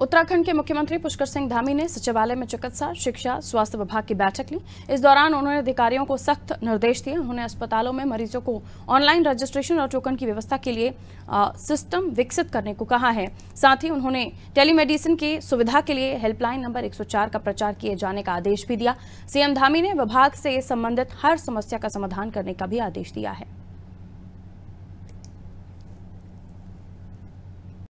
उत्तराखंड के मुख्यमंत्री पुष्कर सिंह धामी ने सचिवालय में चिकित्सा शिक्षा स्वास्थ्य विभाग की बैठक ली इस दौरान उन्होंने अधिकारियों को सख्त निर्देश दिए उन्होंने अस्पतालों में मरीजों को ऑनलाइन रजिस्ट्रेशन और टोकन की व्यवस्था के लिए आ, सिस्टम विकसित करने को कहा है साथ ही उन्होंने टेलीमेडिसिन की सुविधा के लिए हेल्पलाइन नंबर एक का प्रचार किए जाने का आदेश भी दिया सीएम धामी ने विभाग से संबंधित हर समस्या का समाधान करने का भी आदेश दिया है